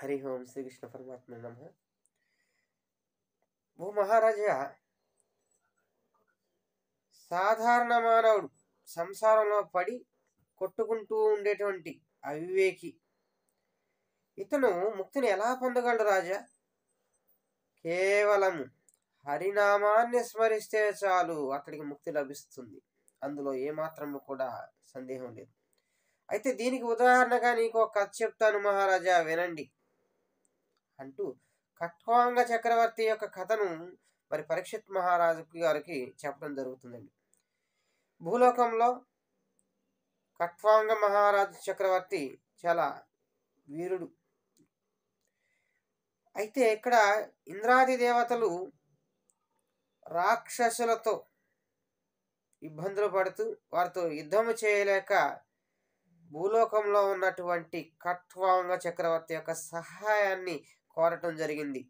హరి ఓం శ్రీకృష్ణ పరమాత్మ నమ ఓ మహారాజా సాధారణ మానవుడు సంసారంలో పడి కొట్టుకుంటూ ఉండేటువంటి అవివేకి ఇతను ముక్తిని ఎలా పొందగలడు రాజా కేవలం హరినామాన్ని స్మరిస్తే చాలు అతడికి ముక్తి లభిస్తుంది అందులో ఏమాత్రం కూడా సందేహం లేదు అయితే దీనికి ఉదాహరణగా నీకు ఒక కథ చెప్తాను మహారాజా వినండి అంటూ ఖట్వాంగ చక్రవర్తి యొక్క కథను మరి పరీక్షిత్ మహారాజు గారికి చెప్పడం జరుగుతుందండి భూలోకంలో కట్వాంగ మహారాజు చక్రవర్తి చాలా వీరుడు అయితే ఇక్కడ ఇంద్రాది దేవతలు రాక్షసులతో ఇబ్బందులు పడుతూ వారితో యుద్ధము చేయలేక భూలోకంలో ఉన్నటువంటి కట్వాంగ చక్రవర్తి యొక్క సహాయాన్ని కోరటం జరిగింది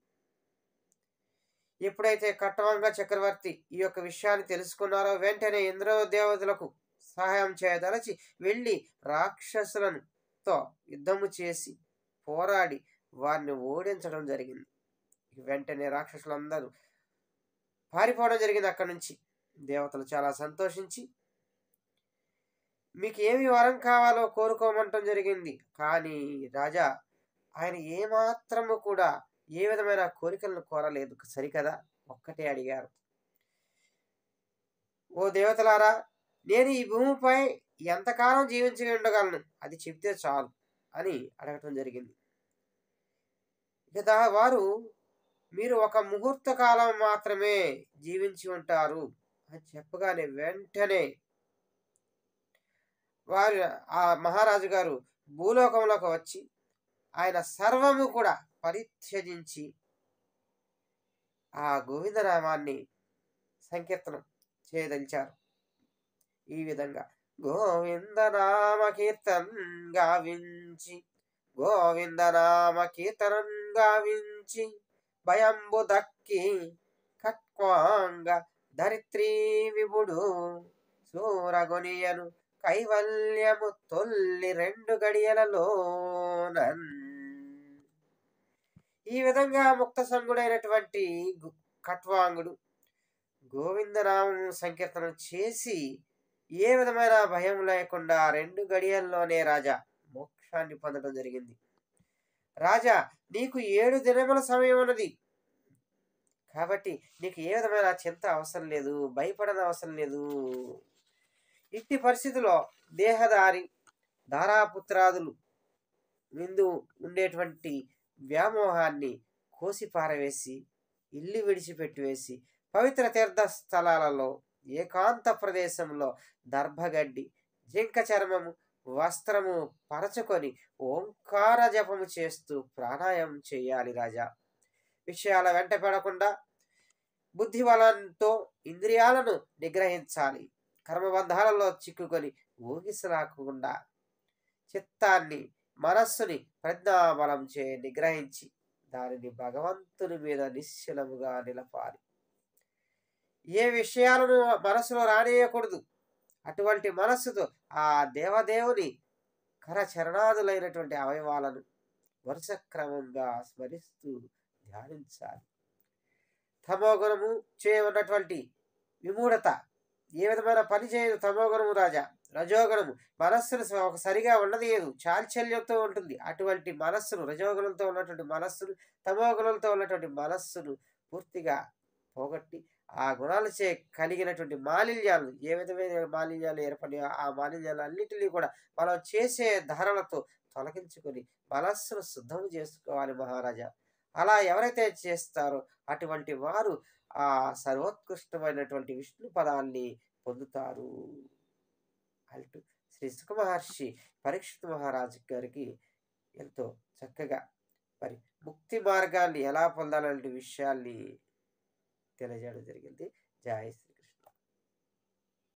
ఎప్పుడైతే కట్టవంగ చక్రవర్తి ఈ యొక్క విషయాన్ని తెలుసుకున్నారో వెంటనే ఇంద్ర దేవతలకు సహాయం చేయదలచి వెళ్ళి రాక్షసులను తో యుద్ధము చేసి పోరాడి వారిని ఓడించడం జరిగింది వెంటనే రాక్షసులందరూ పారిపోవడం జరిగింది అక్కడి నుంచి దేవతలు చాలా సంతోషించి మీకు ఏమి వరం కావాలో కోరుకోమంటం జరిగింది కానీ రాజా ఆయన ఏమాత్రము కూడా ఏ విధమైన కోరికలను కోరలేదు సరికదా ఒక్కటే అడిగారు ఓ దేవతలారా నేను ఈ భూమిపై ఎంతకాలం జీవించి ఉండగలను అది చెప్తే చాలు అని అడగటం జరిగింది కదా వారు మీరు ఒక ముహూర్త కాలం మాత్రమే జీవించి ఉంటారు అని చెప్పగానే వెంటనే వారు ఆ మహారాజు గారు భూలోకంలోకి వచ్చి ఆయన సర్వము కూడా పరిత్యజించి ఆ గోవిందనామాన్ని సంకీర్తనం చేయదలిచారు ఈ విధంగా గోవిందనామ కీర్తనం గావించి గోవిందనామ కీర్తనం గావించి భయంబు దక్కి కట్వాంగ దరిత్రీ విభుడు సూరగొనియను కైవల్యము తొల్లి రెండు నన్ను ఈ విధంగా ముక్త సంగుడైనటువంటి కట్వాంగుడు గోవిందనామం సంకీర్తనం చేసి ఏ విధమైన భయం లేకుండా రెండు గడియల్లోనే రాజా మోక్షాన్ని పొందడం జరిగింది రాజా నీకు ఏడు దినముల సమయం ఉన్నది కాబట్టి నీకు ఏ విధమైన చింత అవసరం లేదు భయపడని అవసరం లేదు ఇట్టి పరిస్థితిలో దేహదారి ధారాపుత్రాదులు విందు ఉండేటువంటి వ్యామోహాన్ని కోసి పారవేసి ఇల్లు విడిచిపెట్టివేసి పవిత్ర తీర్థ స్థలాలలో ఏకాంత ప్రదేశంలో దర్భగడ్డి జింక చర్మము వస్త్రము పరచుకొని ఓంకార జపము చేస్తూ ప్రాణాయామం చేయాలి రాజా విషయాల వెంట పడకుండా బుద్ధి బలంతో ఇంద్రియాలను నిగ్రహించాలి కర్మబంధాలలో చిక్కుకొని ఊగిసలాకుండా చిత్తాన్ని మనస్సుని ప్రజ్ఞాబలం చే నిగ్రహించి దానిని భగవంతుని మీద నిశ్చలముగా నిలపాలి ఏ విషయాలను మనసులో రానియకూడదు అటువంటి మనస్సుతో ఆ దేవదేవుని కరచరణాదులైనటువంటి అవయవాలను వరుస క్రమంగా స్మరిస్తూ ధ్యానించాలి తమోగుణము చేయమన్నటువంటి విమూఢత ఏ విధమైన పని చేయదు తమోగుణము రాజా రజోగుణము మనస్సును ఒక సరిగా ఉండదేదు చాల్చల్యంతో ఉంటుంది అటువంటి మనస్సును రజోగుణంతో ఉన్నటువంటి మనస్సును తమోగుణంతో ఉన్నటువంటి మనస్సును పూర్తిగా పోగొట్టి ఆ గుణాలచే కలిగినటువంటి మాలిన్యాలు ఏ విధమైన మాలిన్యాలు ఏర్పడినాయో ఆ మాలిన్యాలు అన్నింటినీ కూడా మనం చేసే ధారణతో తొలగించుకొని మనస్సును శుద్ధం చేసుకోవాలి మహారాజా అలా ఎవరైతే చేస్తారో అటువంటి వారు ఆ సర్వోత్కృష్టమైనటువంటి విష్ణు పదాన్ని పొందుతారు అంటూ శ్రీ సుఖ మహర్షి పరీక్షిత్ మహారాజు గారికి ఎంతో చక్కగా మరి ముక్తి మార్గాన్ని ఎలా పొందాలంటే విషయాల్ని తెలియజేయడం జరిగింది జై